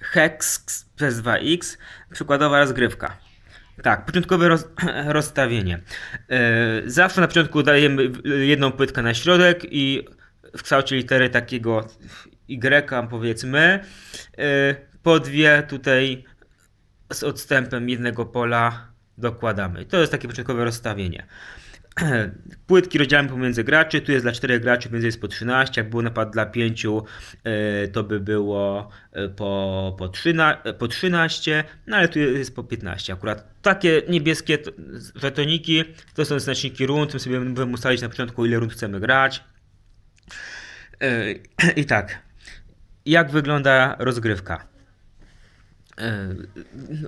hex przez 2x, przykładowa rozgrywka. Tak, początkowe roz, rozstawienie. E, zawsze na początku dajemy jedną płytkę na środek i w kształcie litery takiego Y powiedzmy, e, po dwie tutaj z odstępem jednego pola dokładamy. To jest takie początkowe rozstawienie. płytki rozdziałem pomiędzy graczy, tu jest dla 4 graczy, więc jest po 13, jak był napad dla 5, e, to by było e, po, po, 13, e, po 13, no ale tu jest po 15 akurat. Takie niebieskie żetoniki to są znaczniki rund, my sobie będziemy ustalić na początku ile rund chcemy grać. I tak, jak wygląda rozgrywka?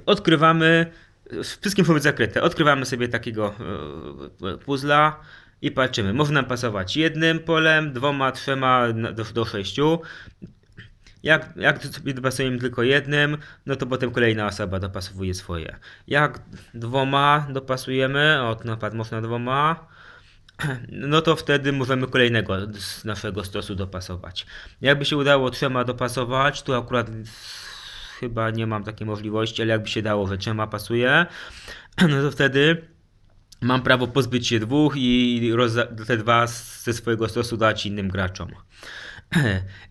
Odkrywamy wszystkim powód zakryte. Odkrywamy sobie takiego e, puzla i patrzymy. Można pasować jednym polem, dwoma, trzema, do, do sześciu. Jak, jak sobie dopasujemy tylko jednym, no to potem kolejna osoba dopasowuje swoje. Jak dwoma dopasujemy, od napad można dwoma, no to wtedy możemy kolejnego z naszego stosu dopasować. Jakby się udało trzema dopasować, tu akurat chyba nie mam takiej możliwości, ale jakby się dało, że Czema pasuje, no to wtedy mam prawo pozbyć się dwóch i te dwa ze swojego stosu dać innym graczom.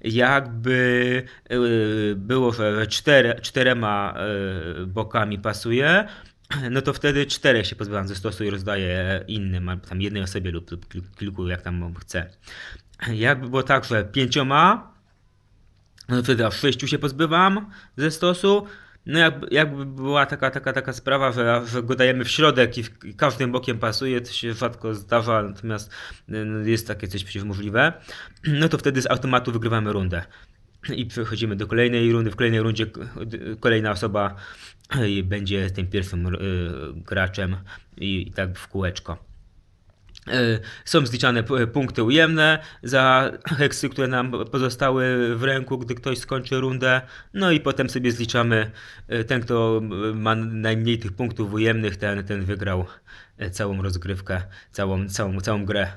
Jakby y, było, że cztere, czterema y, bokami pasuje, no to wtedy czterech się pozbywam ze stosu i rozdaję innym, tam jednej osobie lub, lub kilku, jak tam chcę. Jakby było tak, że pięcioma no wtedy aż sześciu się pozbywam ze stosu. No jakby, jakby była taka, taka, taka sprawa, że, że go dajemy w środek i, w, i każdym bokiem pasuje, to się rzadko zdarza, natomiast y, jest takie coś przecież możliwe, no to wtedy z automatu wygrywamy rundę. I przechodzimy do kolejnej rundy. W kolejnej rundzie kolejna osoba y, będzie tym pierwszym y, graczem i, i tak w kółeczko. E, są zliczane punkty ujemne za heksy, które nam pozostały w ręku, gdy ktoś skończy rundę. No i potem sobie zliczamy e, ten, kto e, ma najmniej tych punktów ujemnych, ten, ten wygrał całą rozgrywkę, całą, całą, całą grę.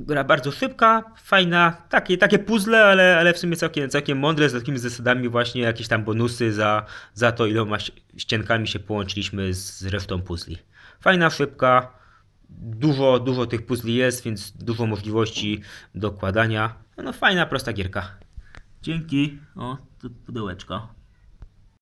Gra bardzo szybka, fajna, takie, takie puzzle, ale, ale w sumie całkiem, całkiem mądre, z takimi zasadami właśnie jakieś tam bonusy za, za to, iloma ściankami się połączyliśmy z resztą puzli. Fajna, szybka, Dużo, dużo tych puzli jest, więc dużo możliwości dokładania. No fajna, prosta gierka. Dzięki. O, tu pudełeczko.